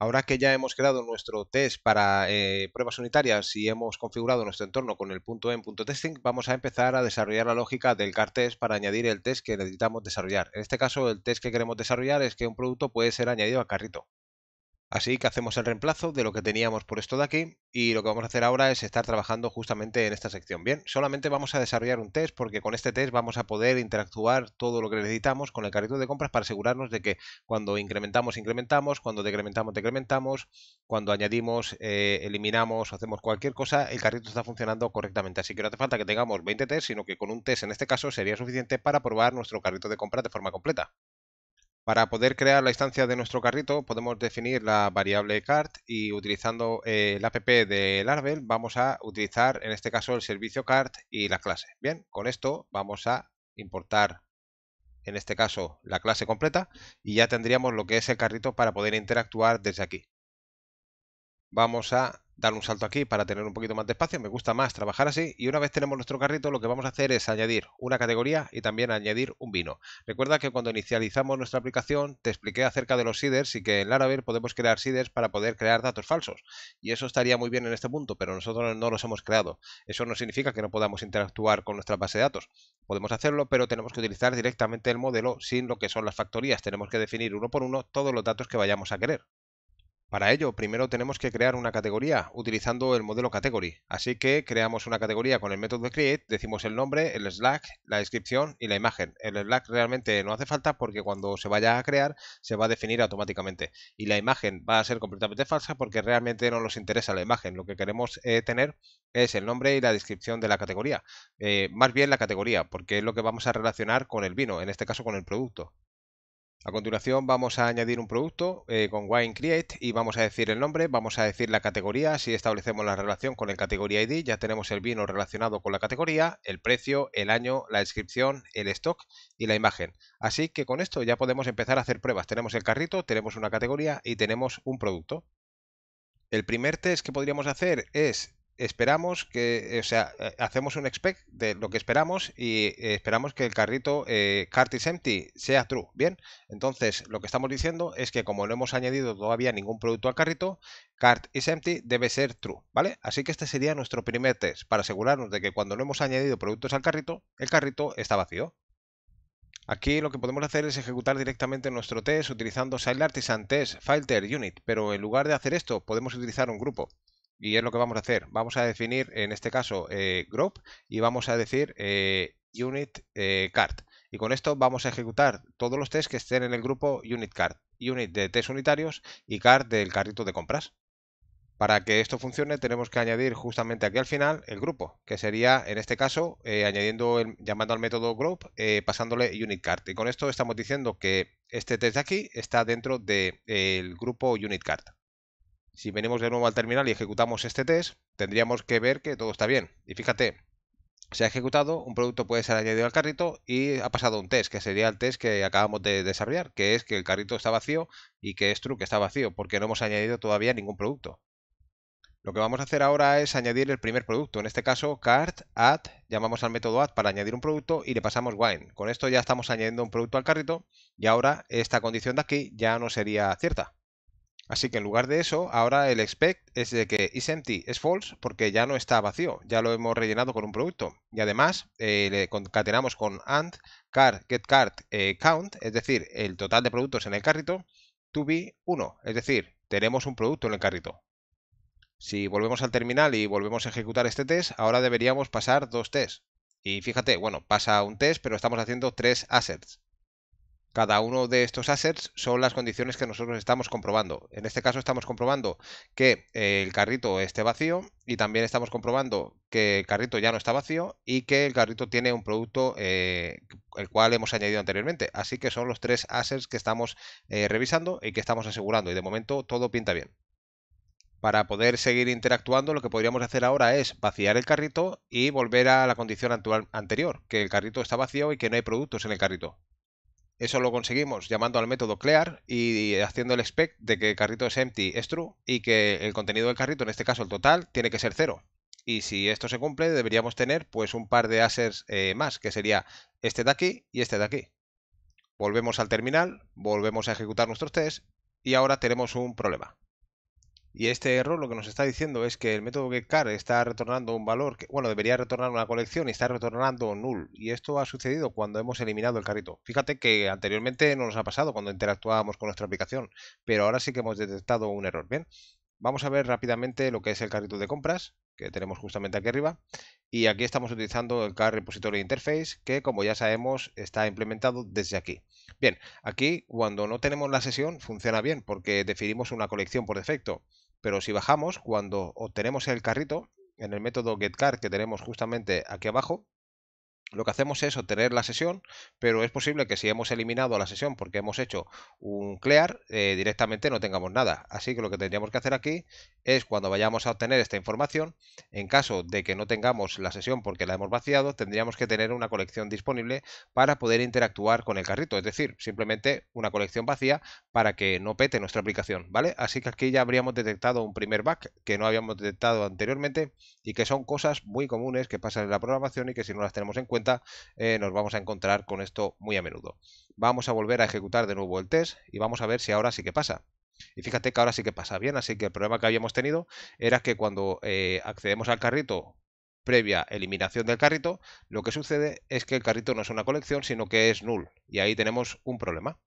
Ahora que ya hemos creado nuestro test para eh, pruebas unitarias y hemos configurado nuestro entorno con el punto testing, vamos a empezar a desarrollar la lógica del cartes para añadir el test que necesitamos desarrollar. En este caso, el test que queremos desarrollar es que un producto puede ser añadido al carrito. Así que hacemos el reemplazo de lo que teníamos por esto de aquí y lo que vamos a hacer ahora es estar trabajando justamente en esta sección. Bien, solamente vamos a desarrollar un test porque con este test vamos a poder interactuar todo lo que necesitamos con el carrito de compras para asegurarnos de que cuando incrementamos, incrementamos, cuando decrementamos, decrementamos, cuando añadimos, eh, eliminamos o hacemos cualquier cosa, el carrito está funcionando correctamente. Así que no hace falta que tengamos 20 tests, sino que con un test en este caso sería suficiente para probar nuestro carrito de compras de forma completa. Para poder crear la instancia de nuestro carrito podemos definir la variable cart y utilizando el eh, app de Laravel vamos a utilizar en este caso el servicio cart y la clase. Bien, con esto vamos a importar en este caso la clase completa y ya tendríamos lo que es el carrito para poder interactuar desde aquí. Vamos a dar un salto aquí para tener un poquito más de espacio, me gusta más trabajar así y una vez tenemos nuestro carrito lo que vamos a hacer es añadir una categoría y también añadir un vino. Recuerda que cuando inicializamos nuestra aplicación te expliqué acerca de los seeders y que en Laravel podemos crear seeders para poder crear datos falsos y eso estaría muy bien en este punto, pero nosotros no los hemos creado. Eso no significa que no podamos interactuar con nuestra base de datos. Podemos hacerlo, pero tenemos que utilizar directamente el modelo sin lo que son las factorías. Tenemos que definir uno por uno todos los datos que vayamos a querer. Para ello, primero tenemos que crear una categoría utilizando el modelo category. Así que creamos una categoría con el método create, decimos el nombre, el Slack, la descripción y la imagen. El Slack realmente no hace falta porque cuando se vaya a crear se va a definir automáticamente. Y la imagen va a ser completamente falsa porque realmente no nos interesa la imagen. Lo que queremos eh, tener es el nombre y la descripción de la categoría. Eh, más bien la categoría, porque es lo que vamos a relacionar con el vino, en este caso con el producto. A continuación vamos a añadir un producto eh, con wine create y vamos a decir el nombre, vamos a decir la categoría, si establecemos la relación con el categoría ID ya tenemos el vino relacionado con la categoría, el precio, el año, la descripción, el stock y la imagen. Así que con esto ya podemos empezar a hacer pruebas. Tenemos el carrito, tenemos una categoría y tenemos un producto. El primer test que podríamos hacer es esperamos que, eh, o sea, eh, hacemos un expect de lo que esperamos y eh, esperamos que el carrito cart is empty sea true, ¿bien? Entonces, lo que estamos diciendo es que como no hemos añadido todavía ningún producto al carrito, cart is empty debe ser true, ¿vale? Así que este sería nuestro primer test para asegurarnos de que cuando no hemos añadido productos al carrito, el carrito está vacío. Aquí lo que podemos hacer es ejecutar directamente nuestro test utilizando artisan Test Filter Unit, pero en lugar de hacer esto podemos utilizar un grupo y es lo que vamos a hacer. Vamos a definir, en este caso, eh, group y vamos a decir eh, unit eh, card. Y con esto vamos a ejecutar todos los tests que estén en el grupo unit card. Unit de test unitarios y card del carrito de compras. Para que esto funcione tenemos que añadir justamente aquí al final el grupo, que sería en este caso añadiendo llamando al método group, pasándole unit card. Y con esto estamos diciendo que este test de aquí está dentro del de, grupo unit card. Si venimos de nuevo al terminal y ejecutamos este test, tendríamos que ver que todo está bien. Y fíjate, se ha ejecutado, un producto puede ser añadido al carrito y ha pasado un test, que sería el test que acabamos de desarrollar, que es que el carrito está vacío y que es true que está vacío, porque no hemos añadido todavía ningún producto. Lo que vamos a hacer ahora es añadir el primer producto, en este caso cart add, llamamos al método add para añadir un producto y le pasamos wine. Con esto ya estamos añadiendo un producto al carrito y ahora esta condición de aquí ya no sería cierta. Así que en lugar de eso, ahora el expect es de que empty es false porque ya no está vacío, ya lo hemos rellenado con un producto. Y además eh, le concatenamos con and car get eh, count, es decir, el total de productos en el carrito, to be 1, es decir, tenemos un producto en el carrito. Si volvemos al terminal y volvemos a ejecutar este test, ahora deberíamos pasar dos tests. Y fíjate, bueno, pasa un test, pero estamos haciendo tres assets. Cada uno de estos assets son las condiciones que nosotros estamos comprobando. En este caso estamos comprobando que eh, el carrito esté vacío y también estamos comprobando que el carrito ya no está vacío y que el carrito tiene un producto eh, el cual hemos añadido anteriormente. Así que son los tres assets que estamos eh, revisando y que estamos asegurando y de momento todo pinta bien. Para poder seguir interactuando, lo que podríamos hacer ahora es vaciar el carrito y volver a la condición anterior, que el carrito está vacío y que no hay productos en el carrito. Eso lo conseguimos llamando al método clear y haciendo el spec de que el carrito es empty es true y que el contenido del carrito, en este caso el total, tiene que ser cero. Y si esto se cumple, deberíamos tener pues un par de asserts eh, más, que sería este de aquí y este de aquí. Volvemos al terminal, volvemos a ejecutar nuestros test y ahora tenemos un problema. Y este error lo que nos está diciendo es que el método getCar está retornando un valor, que, bueno, debería retornar una colección y está retornando null. Y esto ha sucedido cuando hemos eliminado el carrito. Fíjate que anteriormente no nos ha pasado cuando interactuábamos con nuestra aplicación, pero ahora sí que hemos detectado un error. Bien, vamos a ver rápidamente lo que es el carrito de compras que tenemos justamente aquí arriba. Y aquí estamos utilizando el Car Repository Interface, que como ya sabemos está implementado desde aquí. Bien, aquí cuando no tenemos la sesión funciona bien porque definimos una colección por defecto. Pero si bajamos, cuando obtenemos el carrito, en el método getCar que tenemos justamente aquí abajo, lo que hacemos es obtener la sesión, pero es posible que si hemos eliminado la sesión porque hemos hecho un clear, eh, directamente no tengamos nada. Así que lo que tendríamos que hacer aquí es cuando vayamos a obtener esta información, en caso de que no tengamos la sesión porque la hemos vaciado, tendríamos que tener una colección disponible para poder interactuar con el carrito, es decir, simplemente una colección vacía para que no pete nuestra aplicación, ¿vale? Así que aquí ya habríamos detectado un primer bug que no habíamos detectado anteriormente y que son cosas muy comunes que pasan en la programación y que si no las tenemos en cuenta, eh, nos vamos a encontrar con esto muy a menudo. Vamos a volver a ejecutar de nuevo el test y vamos a ver si ahora sí que pasa. Y fíjate que ahora sí que pasa bien, así que el problema que habíamos tenido era que cuando eh, accedemos al carrito previa eliminación del carrito, lo que sucede es que el carrito no es una colección, sino que es null. Y ahí tenemos un problema.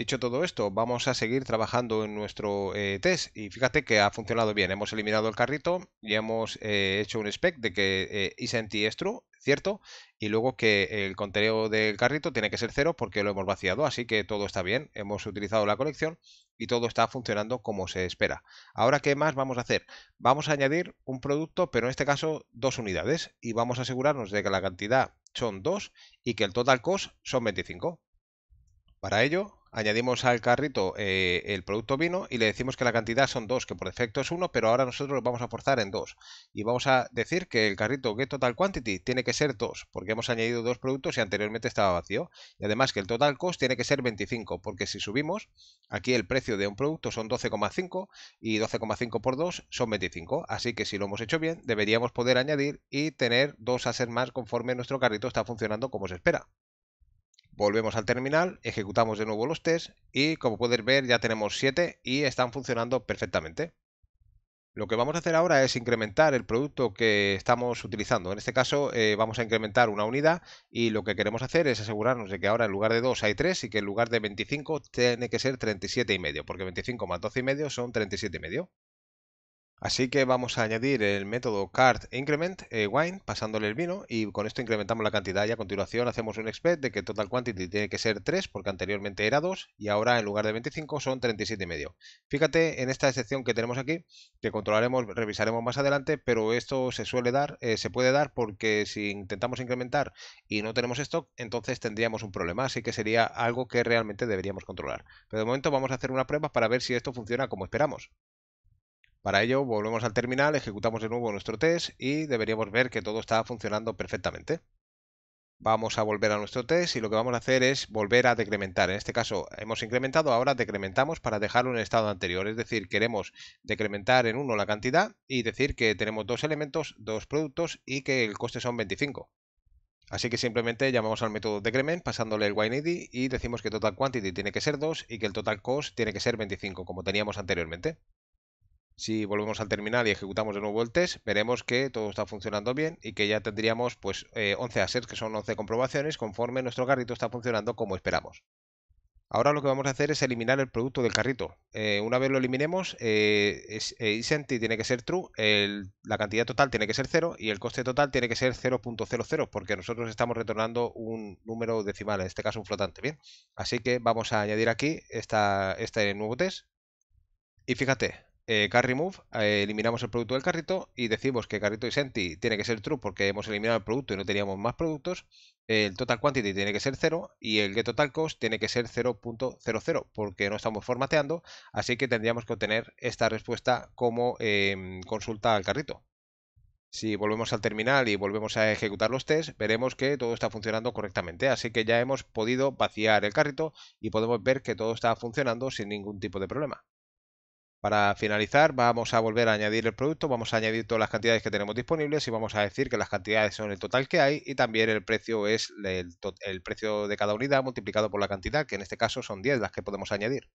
Dicho todo esto, vamos a seguir trabajando en nuestro eh, test y fíjate que ha funcionado bien. Hemos eliminado el carrito y hemos eh, hecho un spec de que eh, es es true, cierto, y luego que el contenido del carrito tiene que ser cero porque lo hemos vaciado, así que todo está bien. Hemos utilizado la colección y todo está funcionando como se espera. Ahora, ¿qué más vamos a hacer? Vamos a añadir un producto, pero en este caso dos unidades y vamos a asegurarnos de que la cantidad son 2 y que el total cost son 25. Para ello añadimos al carrito eh, el producto vino y le decimos que la cantidad son dos que por defecto es uno pero ahora nosotros lo vamos a forzar en dos Y vamos a decir que el carrito get total quantity tiene que ser 2, porque hemos añadido dos productos y anteriormente estaba vacío. Y además que el total cost tiene que ser 25, porque si subimos, aquí el precio de un producto son 12,5 y 12,5 por 2 son 25. Así que si lo hemos hecho bien, deberíamos poder añadir y tener dos ser más conforme nuestro carrito está funcionando como se espera volvemos al terminal, ejecutamos de nuevo los tests y como puedes ver ya tenemos 7 y están funcionando perfectamente. Lo que vamos a hacer ahora es incrementar el producto que estamos utilizando. En este caso eh, vamos a incrementar una unidad y lo que queremos hacer es asegurarnos de que ahora en lugar de 2 hay 3 y que en lugar de 25 tiene que ser 37,5 porque 25 más 12,5 son 37,5. Así que vamos a añadir el método card increment eh, wine pasándole el vino y con esto incrementamos la cantidad y a continuación hacemos un expect de que total quantity tiene que ser 3 porque anteriormente era 2 y ahora en lugar de 25 son 37,5. Fíjate en esta excepción que tenemos aquí que controlaremos, revisaremos más adelante, pero esto se suele dar, eh, se puede dar porque si intentamos incrementar y no tenemos stock, entonces tendríamos un problema, así que sería algo que realmente deberíamos controlar. Pero de momento vamos a hacer unas prueba para ver si esto funciona como esperamos. Para ello volvemos al terminal, ejecutamos de nuevo nuestro test y deberíamos ver que todo está funcionando perfectamente. Vamos a volver a nuestro test y lo que vamos a hacer es volver a decrementar. En este caso hemos incrementado, ahora decrementamos para dejarlo en el estado anterior. Es decir, queremos decrementar en 1 la cantidad y decir que tenemos dos elementos, dos productos y que el coste son 25. Así que simplemente llamamos al método decrement pasándole el YNID y decimos que total quantity tiene que ser 2 y que el total cost tiene que ser 25 como teníamos anteriormente. Si volvemos al terminal y ejecutamos de nuevo el test, veremos que todo está funcionando bien y que ya tendríamos pues 11 eh, assets, que son 11 comprobaciones, conforme nuestro carrito está funcionando como esperamos. Ahora lo que vamos a hacer es eliminar el producto del carrito. Eh, una vez lo eliminemos, eh, eh tiene que ser true, la cantidad total tiene que ser 0 y el coste total tiene que ser 0.00 porque nosotros estamos retornando un número decimal, en este caso un flotante. Bien, así que vamos a añadir aquí esta, este nuevo test. Y fíjate, eh, carry move, eh, eliminamos el producto del carrito y decimos que carrito y senti tiene que ser true porque hemos eliminado el producto y no teníamos más productos. El total quantity tiene que ser 0 y el get total cost tiene que ser 0.00 porque no estamos formateando, así que tendríamos que obtener esta respuesta como em, consulta al carrito. Si volvemos al terminal y volvemos a ejecutar los tests, veremos que todo está funcionando correctamente. Así que ya hemos podido vaciar el carrito y podemos ver que todo está funcionando sin ningún tipo de problema. Para finalizar, vamos a volver a añadir el producto, vamos a añadir todas las cantidades que tenemos disponibles y vamos a decir que las cantidades son el total que hay y también el precio es el, precio de cada unidad multiplicado por la cantidad, que en este caso son 10 las que podemos añadir.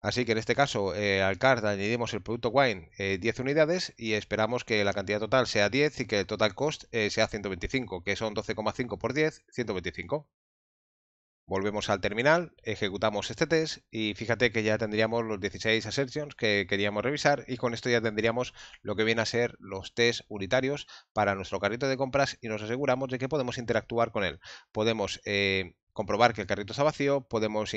Así que en este caso eh, al card añadimos el producto wine 10 eh, unidades y esperamos que la cantidad total sea 10 y que el total cost eh, sea 125, que son 12,5 por 10, 125. Volvemos al terminal, ejecutamos este test y fíjate que ya tendríamos los 16 assertions que queríamos revisar y con esto ya tendríamos lo que viene a ser los test unitarios para nuestro carrito de compras y nos aseguramos de que podemos interactuar con él. Podemos eh, comprobar que el carrito está vacío, podemos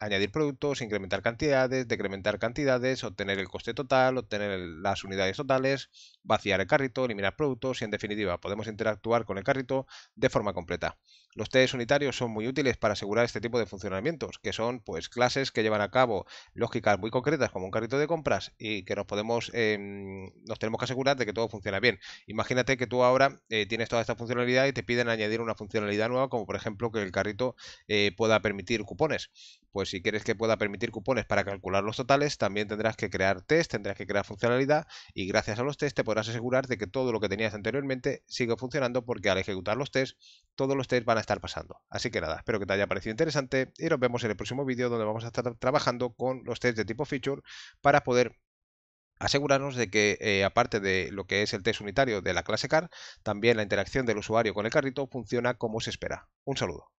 añadir productos, incrementar cantidades, decrementar cantidades, obtener el coste total, obtener las unidades totales, vaciar el carrito, eliminar productos y en definitiva podemos interactuar con el carrito de forma completa. Los test unitarios son muy útiles para asegurar este tipo de funcionamientos, que son pues clases que llevan a cabo lógicas muy concretas como un carrito de compras y que nos podemos em, nos tenemos que asegurar de que todo funciona bien. Imagínate que tú ahora eh, tienes toda esta funcionalidad y te piden añadir una funcionalidad nueva como por ejemplo que el carrito eh, pueda permitir cupones. Pues si quieres que pueda permitir cupones para calcular los totales, también tendrás que crear test, tendrás que crear funcionalidad y gracias a los test te podrás asegurar de que todo lo que tenías anteriormente sigue funcionando porque al ejecutar los test, todos los test van a estar pasando. Así que nada, espero que te haya parecido interesante y nos vemos en el próximo vídeo donde vamos a estar trabajando con los test de tipo feature para poder asegurarnos de que eh, aparte de lo que es el test unitario de la clase car, también la interacción del usuario con el carrito funciona como se espera. Un saludo.